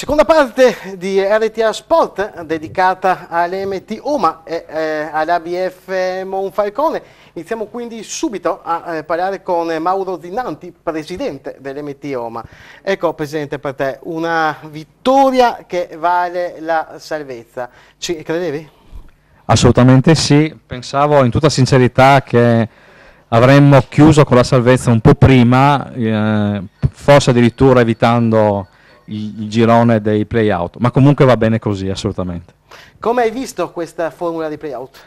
Seconda parte di RTA Sport dedicata all'MT Oma e eh, all'ABF Monfalcone. Iniziamo quindi subito a eh, parlare con Mauro Zinanti, presidente dell'MT Oma. Ecco, presidente, per te una vittoria che vale la salvezza. Ci credevi? Assolutamente sì, pensavo in tutta sincerità che avremmo chiuso con la salvezza un po' prima, eh, forse addirittura evitando il, il girone dei playout, ma comunque va bene così assolutamente. Come hai visto questa formula di playout?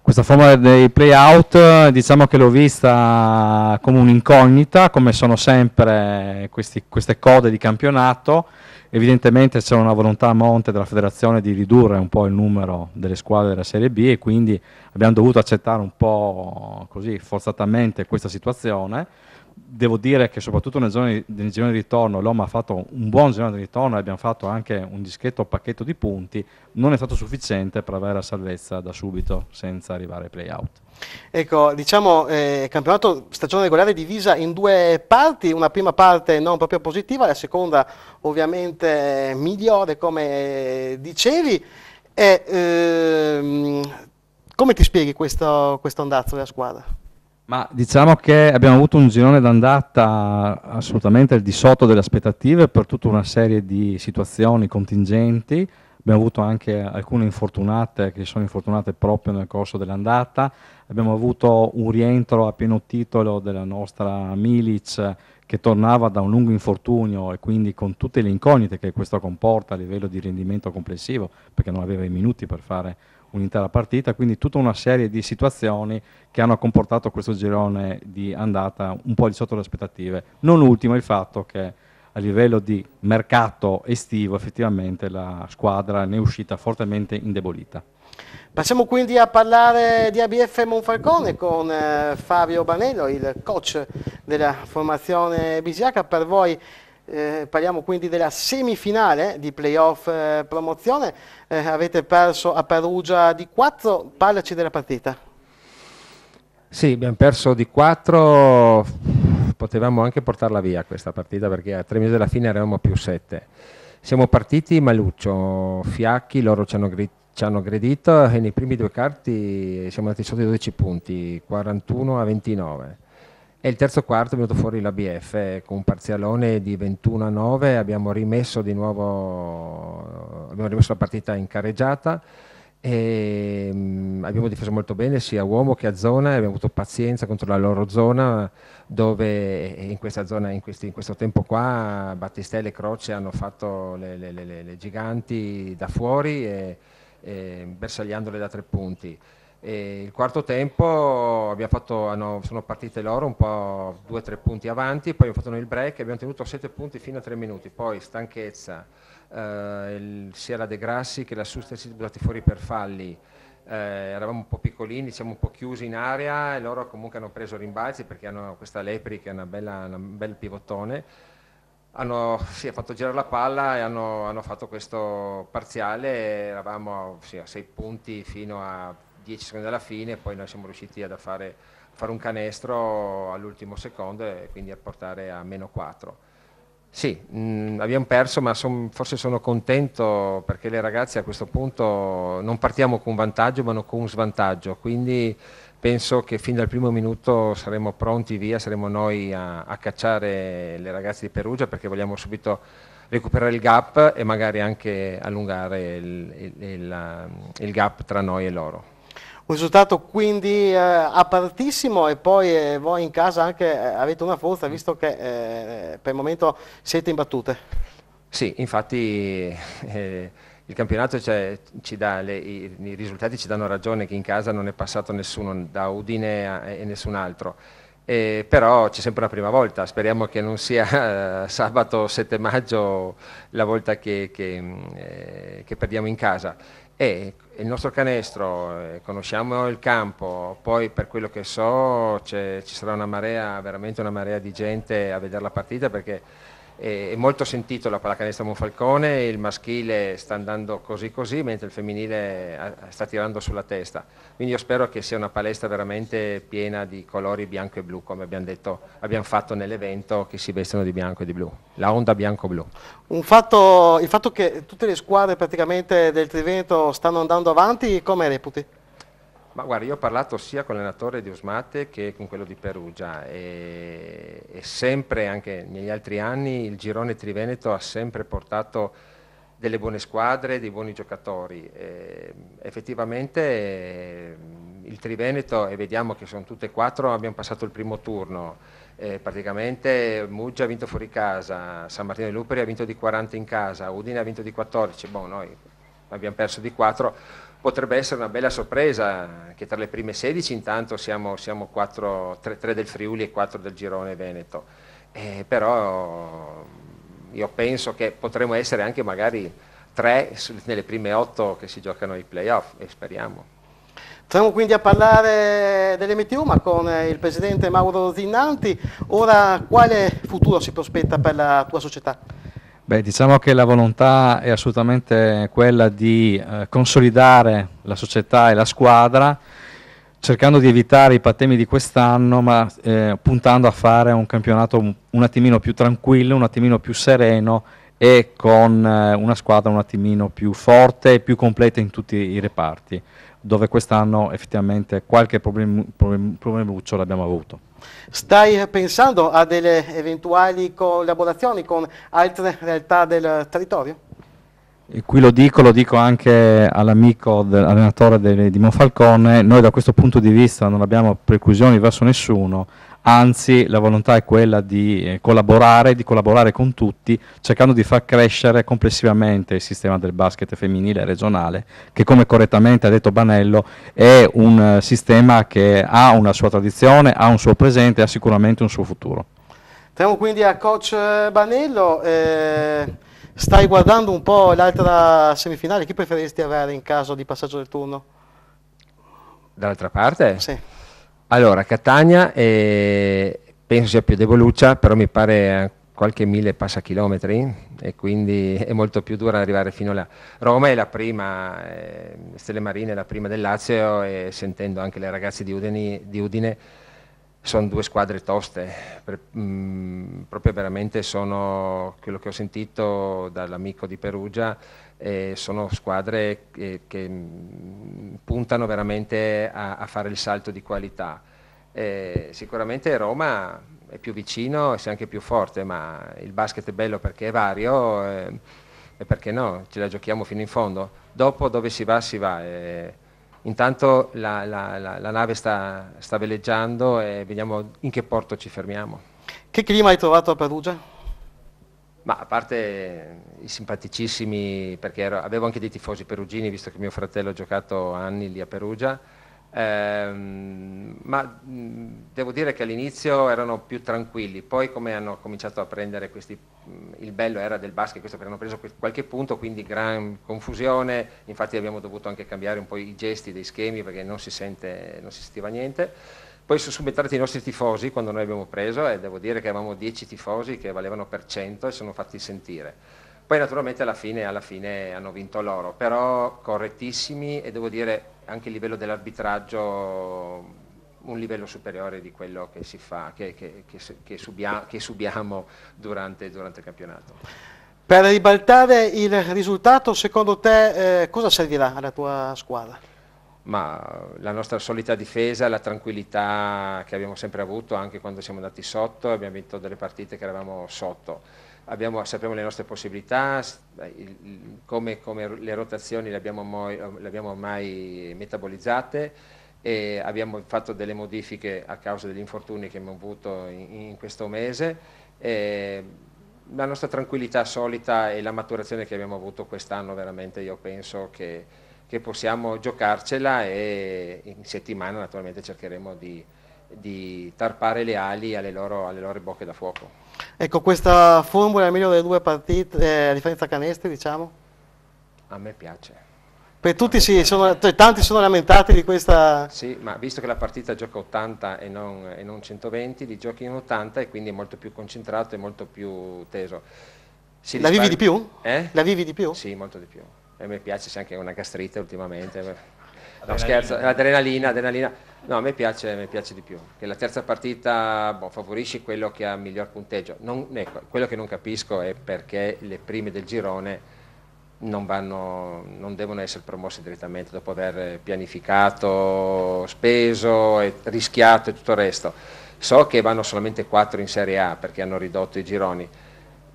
Questa formula dei playout diciamo che l'ho vista come un'incognita, come sono sempre questi, queste code di campionato. Evidentemente c'è una volontà a monte della federazione di ridurre un po' il numero delle squadre della Serie B e quindi abbiamo dovuto accettare un po' così forzatamente questa situazione devo dire che soprattutto nel girone, nel girone di ritorno l'OM ha fatto un buon girone di ritorno e abbiamo fatto anche un discreto pacchetto di punti, non è stato sufficiente per avere la salvezza da subito senza arrivare ai playout. Ecco, diciamo eh, campionato stagione regolare divisa in due parti, una prima parte non proprio positiva, la seconda ovviamente migliore come dicevi. E, ehm, come ti spieghi questo, questo andazzo della squadra? Ma diciamo che abbiamo avuto un girone d'andata assolutamente al di sotto delle aspettative per tutta una serie di situazioni contingenti, abbiamo avuto anche alcune infortunate che sono infortunate proprio nel corso dell'andata, abbiamo avuto un rientro a pieno titolo della nostra Milic che tornava da un lungo infortunio e quindi con tutte le incognite che questo comporta a livello di rendimento complessivo, perché non aveva i minuti per fare un'intera partita, quindi tutta una serie di situazioni che hanno comportato questo girone di andata un po' di sotto le aspettative. Non ultimo il fatto che a livello di mercato estivo effettivamente la squadra ne è uscita fortemente indebolita. Passiamo quindi a parlare di ABF Monfalcone con eh, Fabio Banello, il coach della formazione BGH. Per voi eh, parliamo quindi della semifinale di playoff eh, promozione, eh, avete perso a Perugia di 4, parlaci della partita. Sì, abbiamo perso di 4, potevamo anche portarla via questa partita perché a tre mesi dalla fine eravamo più 7. Siamo partiti maluccio, fiacchi, loro ci hanno, ci hanno aggredito e nei primi due carti siamo andati sotto i 12 punti, 41 a 29 e il terzo quarto è venuto fuori l'ABF eh, con un parzialone di 21 a 9, abbiamo rimesso di nuovo abbiamo rimesso la partita in carreggiata e ehm, abbiamo difeso molto bene sia a uomo che a zona e abbiamo avuto pazienza contro la loro zona dove in questa zona in, questi, in questo tempo qua Battistelli e Croce hanno fatto le, le, le, le giganti da fuori e, e bersagliandole da tre punti. E il quarto tempo fatto, hanno, sono partite loro un po' due o tre punti avanti, poi abbiamo fatto noi il break e abbiamo tenuto sette punti fino a tre minuti, poi stanchezza, eh, il, sia la De Grassi che la Suster si buttati fuori per falli, eh, eravamo un po' piccolini, siamo un po' chiusi in area e loro comunque hanno preso rimbalzi perché hanno questa Lepri che è una bella, una, un bel pivottone hanno sì, fatto girare la palla e hanno, hanno fatto questo parziale, eravamo sì, a sei punti fino a 10 secondi alla fine, e poi noi siamo riusciti a fare, fare un canestro all'ultimo secondo e quindi a portare a meno 4. Sì, mh, mm, abbiamo perso, ma son, forse sono contento perché le ragazze a questo punto non partiamo con vantaggio, ma con un svantaggio. Quindi penso che fin dal primo minuto saremo pronti via, saremo noi a, a cacciare le ragazze di Perugia perché vogliamo subito recuperare il gap e magari anche allungare il, il, il, il gap tra noi e loro. Un risultato quindi eh, apertissimo e poi eh, voi in casa anche eh, avete una forza mm. visto che eh, per il momento siete imbattute. Sì, infatti eh, il campionato cioè, dà, le, i, i, risultati ci danno ragione che in casa non è passato nessuno da Udine a, e nessun altro. Eh, però c'è sempre una prima volta, speriamo che non sia eh, sabato 7 maggio la volta che, che, mm, eh, che perdiamo in casa. E il nostro canestro, eh, conosciamo il campo, poi per quello che so ci sarà una marea, veramente una marea di gente a vedere la partita perché è molto sentito la pallacanestro Monfalcone, il maschile sta andando così così, mentre il femminile sta tirando sulla testa. Quindi io spero che sia una palestra veramente piena di colori bianco e blu, come abbiamo, detto, abbiamo fatto nell'evento che si vestono di bianco e di blu, la onda bianco-blu. il fatto che tutte le squadre praticamente del Trivento stanno andando avanti, come reputi? Ma guarda, io ho parlato sia con l'allenatore di Osmate che con quello di Perugia e, e sempre, anche negli altri anni, il girone Triveneto ha sempre portato delle buone squadre, dei buoni giocatori. Eh, effettivamente il Triveneto, e vediamo che sono tutte e quattro, abbiamo passato il primo turno. Eh, praticamente Muggia ha vinto fuori casa, San Martino di Luperi ha vinto di 40 in casa, Udine ha vinto di 14, boh, noi abbiamo perso di 4 potrebbe essere una bella sorpresa che tra le prime 16 intanto siamo, siamo 4, 3, 3, del Friuli e 4 del Girone Veneto, eh, però io penso che potremmo essere anche magari 3 nelle prime 8 che si giocano i playoff e speriamo. Siamo quindi a parlare dell'MTU ma con il presidente Mauro Zinnanti, ora quale futuro si prospetta per la tua società? Beh, diciamo che la volontà è assolutamente quella di eh, consolidare la società e la squadra, cercando di evitare i patemi di quest'anno, ma eh, puntando a fare un campionato un, un attimino più tranquillo, un attimino più sereno e con eh, una squadra un attimino più forte e più completa in tutti i reparti, dove quest'anno effettivamente qualche problem, problem, problemuccio l'abbiamo avuto. Stai pensando a delle eventuali collaborazioni con altre realtà del territorio? E qui lo dico, lo dico anche all'amico allenatore de, di Monfalcone, noi da questo punto di vista non abbiamo preclusioni verso nessuno, anzi la volontà è quella di eh, collaborare, di collaborare con tutti, cercando di far crescere complessivamente il sistema del basket femminile regionale, che come correttamente ha detto Banello è un eh, sistema che ha una sua tradizione, ha un suo presente e ha sicuramente un suo futuro. Andiamo quindi a coach Banello. Eh Stai guardando un po' l'altra semifinale, chi preferiresti avere in caso di passaggio del turno? Dall'altra parte? Sì. Allora, Catania è, eh, penso sia più devoluccia, però mi pare qualche mille passachilometri e quindi è molto più dura arrivare fino là. Roma è la prima, eh, Stelle Marine è la prima del Lazio e sentendo anche le ragazze di Udine, di Udine sono due squadre toste, per, mh, mm, proprio veramente sono quello che ho sentito dall'amico di Perugia, eh, sono squadre che, che mh, mm, puntano veramente a, a, fare il salto di qualità. Eh, sicuramente Roma è più vicino e anche più forte, ma il basket è bello perché è vario eh, e perché no, ce la giochiamo fino in fondo. Dopo dove si va si va. Intanto la, la, la, la nave sta, sta, veleggiando e vediamo in che porto ci fermiamo. Che clima hai trovato a Perugia? Ma a parte i simpaticissimi, perché ero, avevo anche dei tifosi perugini, visto che mio fratello ha giocato anni lì a Perugia, Ehm, ma devo dire che all'inizio erano più tranquilli, poi come hanno cominciato a prendere questi, il bello era del basket, questo perché hanno preso qualche punto, quindi gran confusione, infatti abbiamo dovuto anche cambiare un po' i gesti dei schemi perché non si, sente, non si sentiva niente. Poi sono subentrati i nostri tifosi quando noi abbiamo preso e devo dire che avevamo 10 tifosi che valevano per 100 e sono fatti sentire. Poi naturalmente alla fine, alla fine hanno vinto loro, però correttissimi e devo dire anche il livello dell'arbitraggio un livello superiore di quello che, fa, che, che, che subia, subiamo durante, durante, il campionato. Per ribaltare il risultato, secondo te eh, cosa servirà alla tua squadra? Ma la nostra solita difesa, la tranquillità che abbiamo sempre avuto anche quando siamo andati sotto, abbiamo vinto delle partite che eravamo sotto abbiamo, sappiamo le nostre possibilità, il, come, come, le rotazioni le abbiamo, mo, eh, le abbiamo ormai metabolizzate e abbiamo fatto delle modifiche a causa degli infortuni che abbiamo avuto in, in questo mese. E la nostra tranquillità solita e la maturazione che abbiamo avuto quest'anno veramente io penso che, che possiamo giocarcela e in settimana naturalmente cercheremo di, di tarpare le ali alle loro, alle loro bocche da fuoco. Ecco, questa formula è meglio delle due partite, eh, a differenza canestri, diciamo? A me piace. Per tutti sì, sono, cioè, tanti sono lamentati di questa... Sì, ma visto che la partita gioca 80 e non, e non 120, li giochi in 80 e quindi è molto più concentrato e molto più teso. Si la vivi di più? Eh? La vivi di più? Sì, molto di più. E a me piace, c'è anche una gastrite ultimamente. No, scherzo, l'adrenalina, adrenalina. No, a me piace, a me piace di più, che la terza partita boh, favorisce quello che ha miglior punteggio. Non, ecco, quello che non capisco è perché le prime del girone non, vanno, non devono essere promosse direttamente dopo aver pianificato, speso, e rischiato e tutto il resto. So che vanno solamente 4 in Serie A perché hanno ridotto i gironi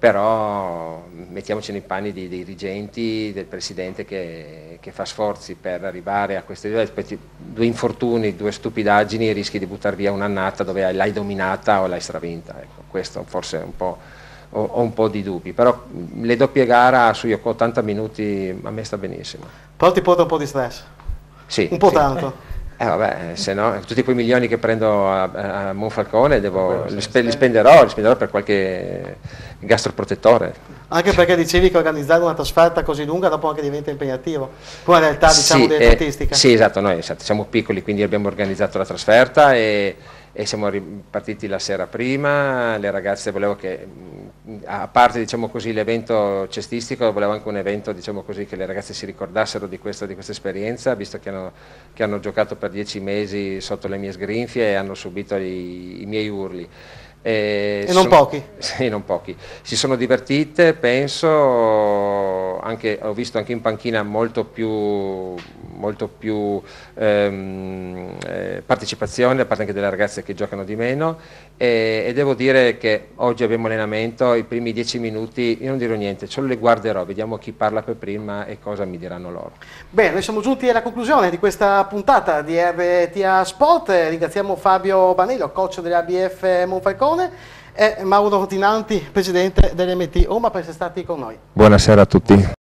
però mettiamoci nei panni dei, dirigenti, del presidente che, che, fa sforzi per arrivare a queste due, infortuni, due stupidaggini e rischi di buttare via un'annata dove l'hai dominata o l'hai stravinta. Ecco, questo forse è un po' ho, un po' di dubbi, però le doppie gara su 80 minuti a me sta benissimo. Però ti porta un po' di stress? Sì. Un po' sì. tanto? Eh vabbè, eh, se no, tutti quei milioni che prendo a, a Monfalcone devo, li, spe, li, spenderò, li spenderò per qualche gastroprotettore. Anche perché dicevi che organizzare una trasferta così lunga dopo anche diventa impegnativo, come in realtà diciamo sì, delle eh, statistiche. Sì, esatto, noi esatto, siamo piccoli quindi abbiamo organizzato la trasferta e e siamo partiti la sera prima, le ragazze volevo che, a parte diciamo così, l'evento cestistico, volevo anche un evento diciamo così, che le ragazze si ricordassero di questa, di questa esperienza, visto che hanno, che hanno, giocato per dieci mesi sotto le mie sgrinfie e hanno subito i, i miei urli. E, e non sono, pochi? Sì, non pochi. Si sono divertite, penso, anche, ho visto anche in panchina molto più, molto più ehm, eh, partecipazione da parte anche delle ragazze che giocano di meno e, e, devo dire che oggi abbiamo allenamento, i primi dieci minuti io non dirò niente, solo le guarderò, vediamo chi parla per prima e cosa mi diranno loro. Bene, noi siamo giunti alla conclusione di questa puntata di RTA Sport, ringraziamo Fabio Banello, coach dell'ABF Monfalcone e Mauro Tinanti, presidente dell'MT Roma, oh, per essere stati con noi. Buonasera a tutti.